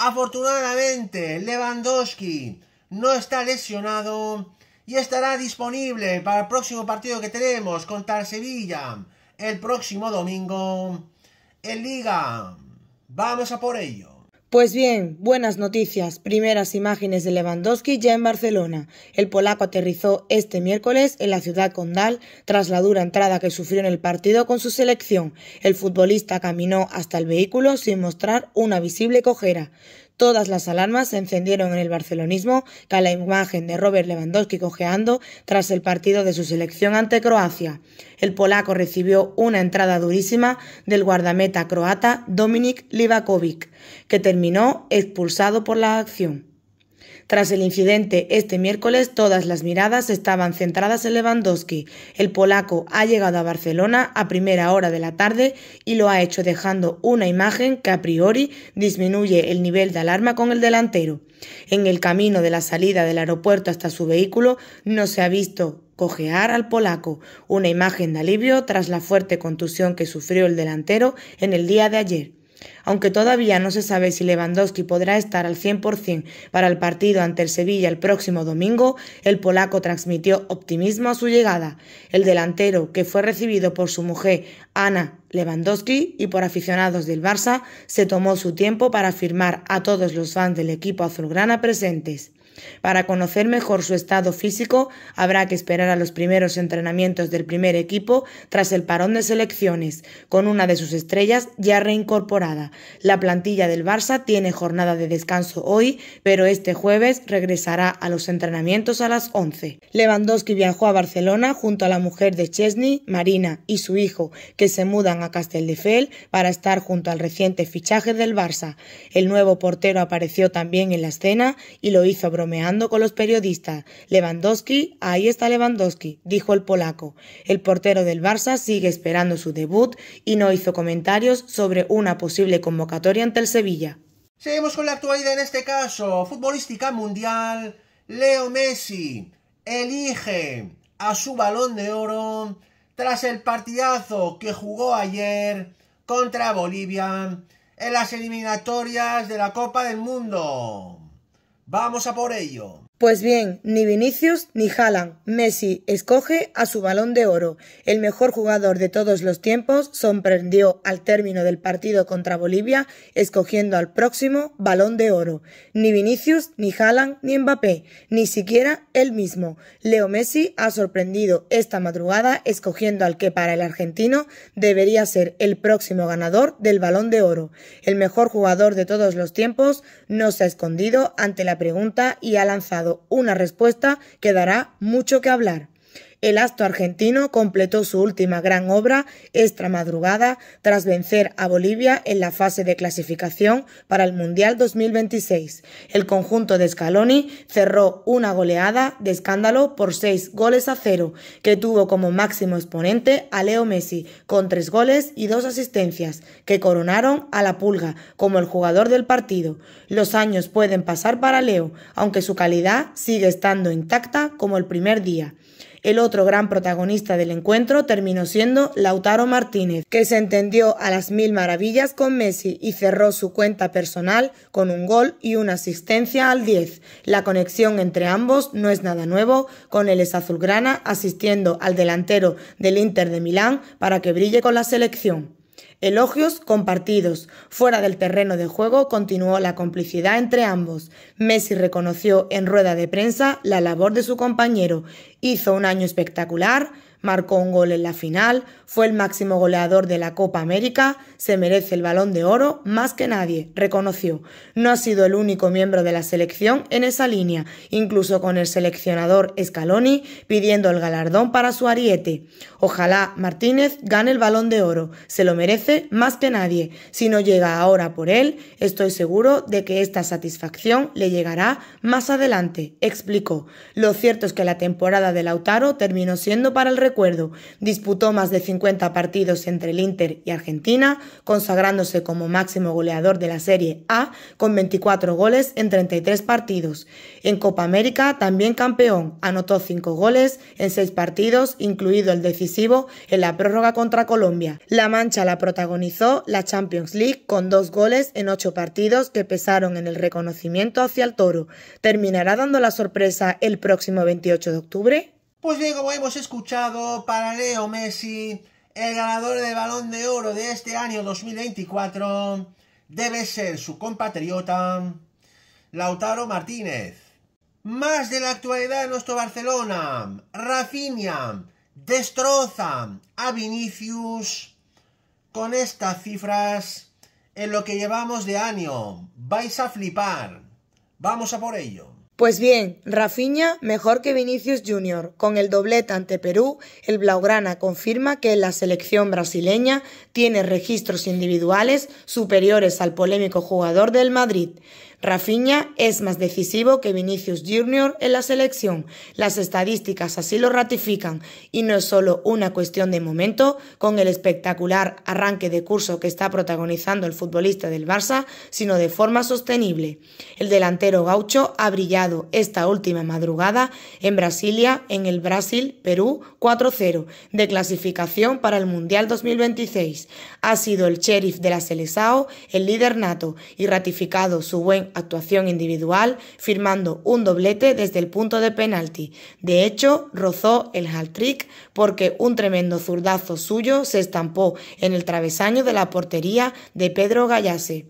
Afortunadamente, Lewandowski no está lesionado y estará disponible para el próximo partido que tenemos contra Sevilla el próximo domingo en Liga. Vamos a por ello. Pues bien, buenas noticias. Primeras imágenes de Lewandowski ya en Barcelona. El polaco aterrizó este miércoles en la ciudad condal tras la dura entrada que sufrió en el partido con su selección. El futbolista caminó hasta el vehículo sin mostrar una visible cojera. Todas las alarmas se encendieron en el barcelonismo con la imagen de Robert Lewandowski cojeando tras el partido de su selección ante Croacia. El polaco recibió una entrada durísima del guardameta croata Dominik Livakovic, que terminó expulsado por la acción. Tras el incidente este miércoles, todas las miradas estaban centradas en Lewandowski. El polaco ha llegado a Barcelona a primera hora de la tarde y lo ha hecho dejando una imagen que a priori disminuye el nivel de alarma con el delantero. En el camino de la salida del aeropuerto hasta su vehículo no se ha visto cojear al polaco, una imagen de alivio tras la fuerte contusión que sufrió el delantero en el día de ayer. Aunque todavía no se sabe si Lewandowski podrá estar al 100% para el partido ante el Sevilla el próximo domingo, el polaco transmitió optimismo a su llegada. El delantero, que fue recibido por su mujer Ana Lewandowski y por aficionados del Barça, se tomó su tiempo para firmar a todos los fans del equipo azulgrana presentes. Para conocer mejor su estado físico, habrá que esperar a los primeros entrenamientos del primer equipo tras el parón de selecciones, con una de sus estrellas ya reincorporada. La plantilla del Barça tiene jornada de descanso hoy, pero este jueves regresará a los entrenamientos a las 11. Lewandowski viajó a Barcelona junto a la mujer de Chesney, Marina, y su hijo, que se mudan a Castelldefels para estar junto al reciente fichaje del Barça. El nuevo portero apareció también en la escena y lo hizo bromear meando con los periodistas. Lewandowski, ahí está Lewandowski, dijo el polaco. El portero del Barça sigue esperando su debut y no hizo comentarios sobre una posible convocatoria ante el Sevilla. Seguimos con la actualidad en este caso, futbolística mundial. Leo Messi elige a su balón de oro tras el partidazo que jugó ayer contra Bolivia en las eliminatorias de la Copa del Mundo. Vamos a por ello. Pues bien, ni Vinicius ni Haaland, Messi escoge a su balón de oro. El mejor jugador de todos los tiempos sorprendió al término del partido contra Bolivia escogiendo al próximo balón de oro. Ni Vinicius, ni Haaland, ni Mbappé, ni siquiera él mismo. Leo Messi ha sorprendido esta madrugada escogiendo al que para el argentino debería ser el próximo ganador del balón de oro. El mejor jugador de todos los tiempos no se ha escondido ante la pregunta y ha lanzado una respuesta que dará mucho que hablar el astro argentino completó su última gran obra extra madrugada tras vencer a Bolivia en la fase de clasificación para el Mundial 2026. El conjunto de Scaloni cerró una goleada de escándalo por seis goles a cero, que tuvo como máximo exponente a Leo Messi, con tres goles y dos asistencias, que coronaron a la pulga como el jugador del partido. Los años pueden pasar para Leo, aunque su calidad sigue estando intacta como el primer día. El otro gran protagonista del encuentro terminó siendo Lautaro Martínez, que se entendió a las mil maravillas con Messi y cerró su cuenta personal con un gol y una asistencia al 10. La conexión entre ambos no es nada nuevo, con el Azulgrana asistiendo al delantero del Inter de Milán para que brille con la selección. Elogios compartidos. Fuera del terreno de juego continuó la complicidad entre ambos. Messi reconoció en rueda de prensa la labor de su compañero. Hizo un año espectacular marcó un gol en la final, fue el máximo goleador de la Copa América, se merece el balón de oro más que nadie, reconoció. No ha sido el único miembro de la selección en esa línea, incluso con el seleccionador Scaloni pidiendo el galardón para su ariete. Ojalá Martínez gane el balón de oro, se lo merece más que nadie. Si no llega ahora por él, estoy seguro de que esta satisfacción le llegará más adelante, explicó. Lo cierto es que la temporada de Lautaro terminó siendo para el recuerdo, disputó más de 50 partidos entre el Inter y Argentina, consagrándose como máximo goleador de la Serie A con 24 goles en 33 partidos. En Copa América también campeón, anotó 5 goles en 6 partidos, incluido el decisivo en la prórroga contra Colombia. La Mancha la protagonizó la Champions League con 2 goles en 8 partidos que pesaron en el reconocimiento hacia el Toro. Terminará dando la sorpresa el próximo 28 de octubre. Pues bien, como hemos escuchado, para Leo Messi, el ganador del balón de oro de este año 2024 debe ser su compatriota Lautaro Martínez. Más de la actualidad de nuestro Barcelona, Rafinha destroza a Vinicius con estas cifras en lo que llevamos de año. Vais a flipar. Vamos a por ello. Pues bien, Rafinha mejor que Vinicius Jr. Con el doblete ante Perú, el Blaugrana confirma que la selección brasileña tiene registros individuales superiores al polémico jugador del Madrid. Rafinha es más decisivo que Vinicius Jr. en la selección. Las estadísticas así lo ratifican y no es solo una cuestión de momento con el espectacular arranque de curso que está protagonizando el futbolista del Barça, sino de forma sostenible. El delantero gaucho ha brillado esta última madrugada en Brasilia, en el Brasil, Perú 4-0 de clasificación para el Mundial 2026. Ha sido el sheriff de la Seleção, el líder nato y ratificado su buen actuación individual firmando un doblete desde el punto de penalti. De hecho, rozó el hat-trick porque un tremendo zurdazo suyo se estampó en el travesaño de la portería de Pedro Gallase.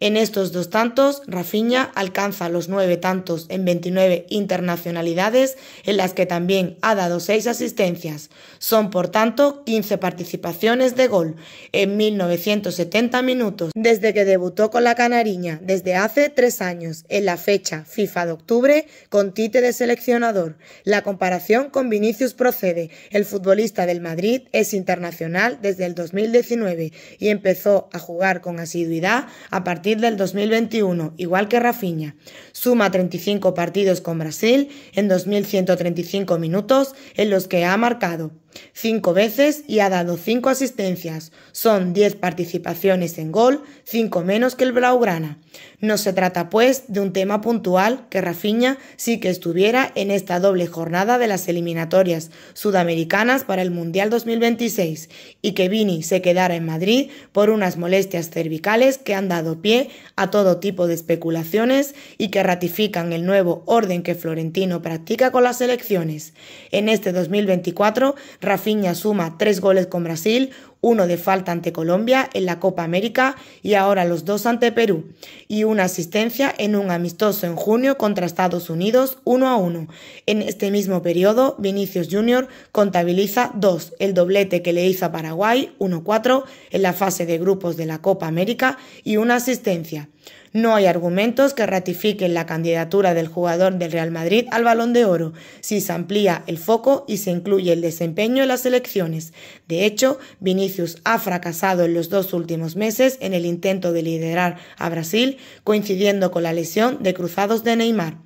En estos dos tantos, Rafinha alcanza los nueve tantos en 29 internacionalidades, en las que también ha dado seis asistencias. Son, por tanto, 15 participaciones de gol en 1970 minutos, desde que debutó con la Canariña, desde hace tres años, en la fecha FIFA de octubre, con Tite de seleccionador. La comparación con Vinicius procede. El futbolista del Madrid es internacional desde el 2019 y empezó a jugar con asiduidad a partir partir del 2021, igual que Rafinha. Suma 35 partidos con Brasil en 2.135 minutos en los que ha marcado cinco veces y ha dado cinco asistencias. Son diez participaciones en gol, cinco menos que el Blaugrana. No se trata, pues, de un tema puntual que Rafiña sí que estuviera en esta doble jornada de las eliminatorias sudamericanas para el Mundial 2026 y que Vini se quedara en Madrid por unas molestias cervicales que han dado pie a todo tipo de especulaciones y que ratifican el nuevo orden que Florentino practica con las elecciones. En este 2024, Rafinha suma tres goles con Brasil, uno de falta ante Colombia en la Copa América y ahora los dos ante Perú, y una asistencia en un amistoso en junio contra Estados Unidos 1 a 1. En este mismo periodo, Vinicius Jr. contabiliza dos, el doblete que le hizo a Paraguay 1-4 en la fase de grupos de la Copa América y una asistencia. No hay argumentos que ratifiquen la candidatura del jugador del Real Madrid al Balón de Oro si se amplía el foco y se incluye el desempeño en las elecciones. De hecho, Vinicius ha fracasado en los dos últimos meses en el intento de liderar a Brasil, coincidiendo con la lesión de cruzados de Neymar.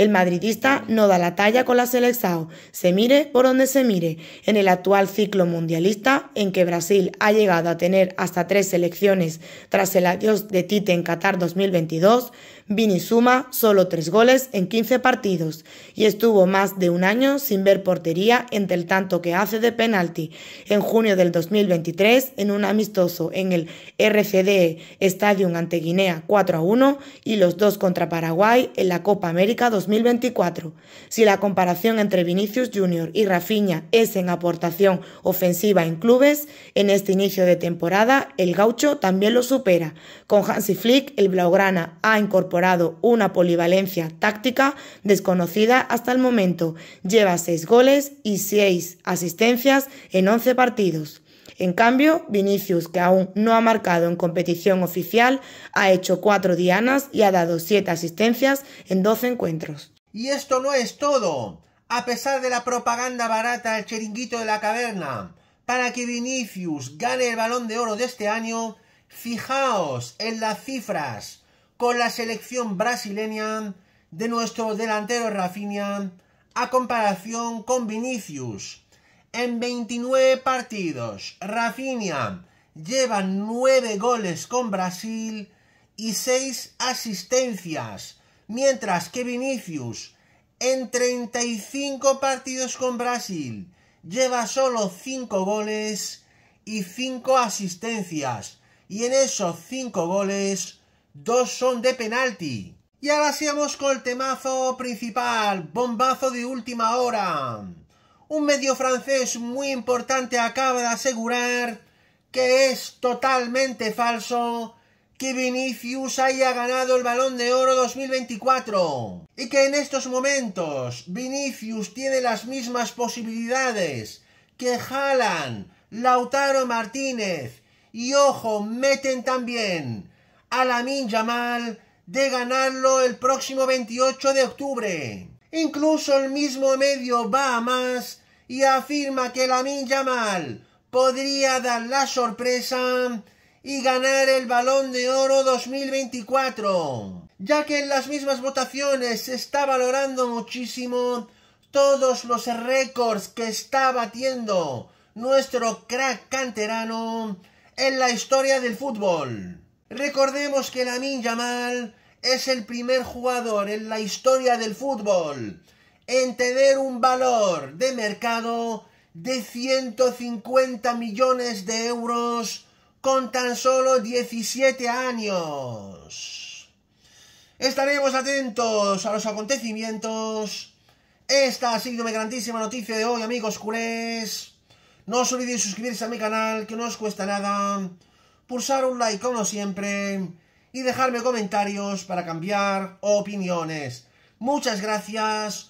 El madridista no da la talla con la selección, se mire por donde se mire. En el actual ciclo mundialista, en que Brasil ha llegado a tener hasta tres selecciones tras el adiós de Tite en Qatar 2022, Vini suma solo tres goles en 15 partidos y estuvo más de un año sin ver portería entre el tanto que hace de penalti. En junio del 2023, en un amistoso en el RCD e Stadium ante Guinea 4 a 1 y los dos contra Paraguay en la Copa América 2023. Si la comparación entre Vinicius Jr. y Rafinha es en aportación ofensiva en clubes, en este inicio de temporada el gaucho también lo supera. Con Hansi Flick, el Blaugrana ha incorporado una polivalencia táctica desconocida hasta el momento. Lleva seis goles y seis asistencias en 11 partidos. En cambio, Vinicius, que aún no ha marcado en competición oficial, ha hecho cuatro dianas y ha dado siete asistencias en doce encuentros. Y esto no es todo. A pesar de la propaganda barata del chiringuito de la caverna, para que Vinicius gane el balón de oro de este año, fijaos en las cifras con la selección brasileña de nuestro delantero Rafinha a comparación con Vinicius en 29 partidos. Rafinha lleva 9 goles con Brasil y 6 asistencias, mientras que Vinicius en 35 partidos con Brasil lleva solo 5 goles y 5 asistencias. Y en esos 5 goles, 2 son de penalti. Y ahora seamos con el temazo principal, bombazo de última hora. Un medio francés muy importante acaba de asegurar que es totalmente falso que Vinicius haya ganado el Balón de Oro 2024 y que en estos momentos Vinicius tiene las mismas posibilidades que Haaland, Lautaro Martínez y ojo, meten también a Lamin Yamal de ganarlo el próximo 28 de octubre. Incluso el mismo medio va a más y afirma que Lamin Yamal podría dar la sorpresa y ganar el Balón de Oro 2024, ya que en las mismas votaciones se está valorando muchísimo todos los récords que está batiendo nuestro crack canterano en la historia del fútbol. Recordemos que Lamin Yamal es el primer jugador en la historia del fútbol en tener un valor de mercado de 150 millones de euros con tan solo 17 años. Estaremos atentos a los acontecimientos. Esta ha sido mi grandísima noticia de hoy, amigos culés. No os olvidéis suscribirse a mi canal, que no os cuesta nada. Pulsar un like como siempre. Y dejarme comentarios para cambiar opiniones. Muchas gracias.